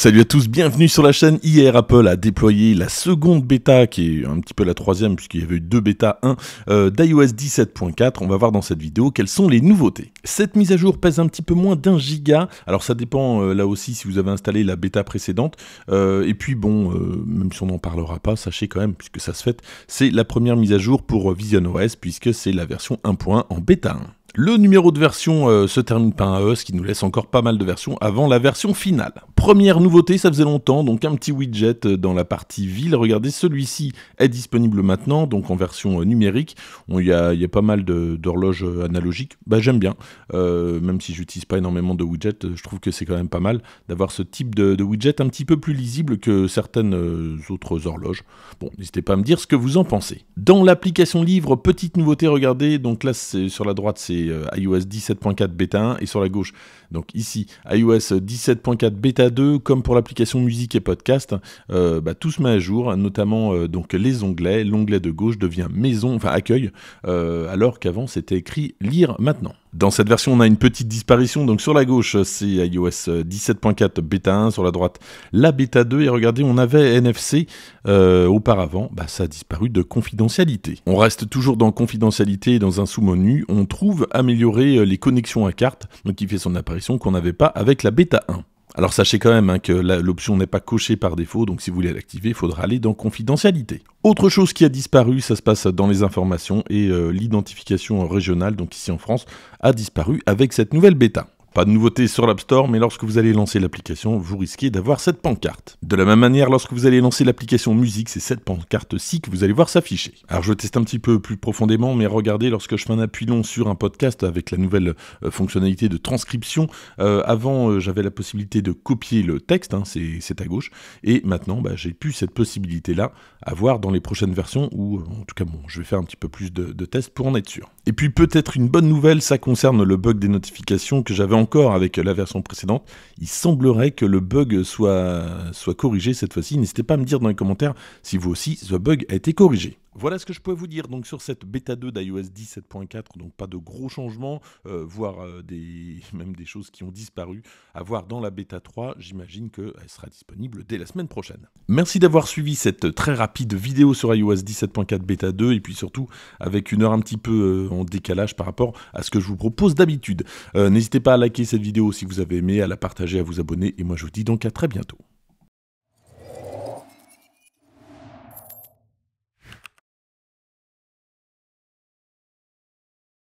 Salut à tous, bienvenue sur la chaîne. Hier, Apple a déployé la seconde bêta, qui est un petit peu la troisième, puisqu'il y avait eu deux bêta 1 euh, d'iOS 17.4. On va voir dans cette vidéo quelles sont les nouveautés. Cette mise à jour pèse un petit peu moins d'un giga. Alors, ça dépend euh, là aussi si vous avez installé la bêta précédente. Euh, et puis, bon, même si on n'en parlera pas, sachez quand même, puisque ça se fait, c'est la première mise à jour pour Vision OS, puisque c'est la version 1.1 en bêta 1. Le numéro de version euh, se termine par un E, ce qui nous laisse encore pas mal de versions avant la version finale. Première nouveauté, ça faisait longtemps, donc un petit widget euh, dans la partie ville. Regardez, celui-ci est disponible maintenant, donc en version euh, numérique. Il y, a pas mal d'horloges analogiques. Bah, J'aime bien, même si j'utilise pas énormément de widgets, je trouve que c'est quand même pas mal d'avoir ce type de, de, widget un petit peu plus lisible que certaines autres horloges. Bon, n'hésitez pas à me dire ce que vous en pensez. Dans l'application livre, petite nouveauté, regardez, donc là sur la droite c'est euh, iOS 17.4 bêta 1 et sur la gauche, donc ici, iOS 17.4 bêta 2, comme pour l'application musique et podcast, euh, bah, tout se met à jour, notamment euh, donc les onglets. L'onglet de gauche devient maison, enfin accueil, alors qu'avant c'était écrit lire maintenant. Dans cette version, on a une petite disparition. Donc sur la gauche, c'est iOS 17.4 bêta 1. Sur la droite, la bêta 2. Et regardez, on avait NFC euh, auparavant. Bah, ça a disparu de confidentialité. On reste toujours dans confidentialité et dans un sous-menu. On trouve améliorer euh, les connexions à carte, donc qui fait son apparition qu'on n'avait pas avec la bêta 1. Alors sachez quand même hein, que l'option n'est pas cochée par défaut, donc si vous voulez l'activer, il faudra aller dans confidentialité. Autre chose qui a disparu, ça se passe dans les informations et euh, l'identification régionale, donc ici en France, a disparu avec cette nouvelle bêta. Pas de nouveauté sur l'App Store, mais lorsque vous allez lancer l'application, vous risquez d'avoir cette pancarte. De la même manière, lorsque vous allez lancer l'application musique, c'est cette pancarte-ci que vous allez voir s'afficher. Alors je teste un petit peu plus profondément, mais regardez, lorsque je fais un appui long sur un podcast avec la nouvelle euh, fonctionnalité de transcription, euh, avant euh, j'avais la possibilité de copier le texte, hein, c'est à gauche, et maintenant bah, j'ai pu cette possibilité-là à voir dans les prochaines versions, ou en tout cas bon, je vais faire un petit peu plus de, de tests pour en être sûr. Et puis peut-être une bonne nouvelle, ça concerne le bug des notifications que j'avais en encore avec la version précédente. Il semblerait que le bug soit, soit corrigé cette fois-ci. N'hésitez pas à me dire dans les commentaires si vous aussi, ce bug a été corrigé. Voilà ce que je pouvais vous dire donc sur cette bêta 2 d'iOS 17.4, donc pas de gros changements, euh, voire euh, des, même des choses qui ont disparu à voir dans la bêta 3. J'imagine qu'elle sera disponible dès la semaine prochaine. Merci d'avoir suivi cette très rapide vidéo sur iOS 17.4 bêta 2 et puis surtout avec une heure un petit peu euh, en décalage par rapport à ce que je vous propose d'habitude. N'hésitez pas à liker cette vidéo si vous avez aimé, à la partager, à vous abonner et moi je vous dis donc à très bientôt.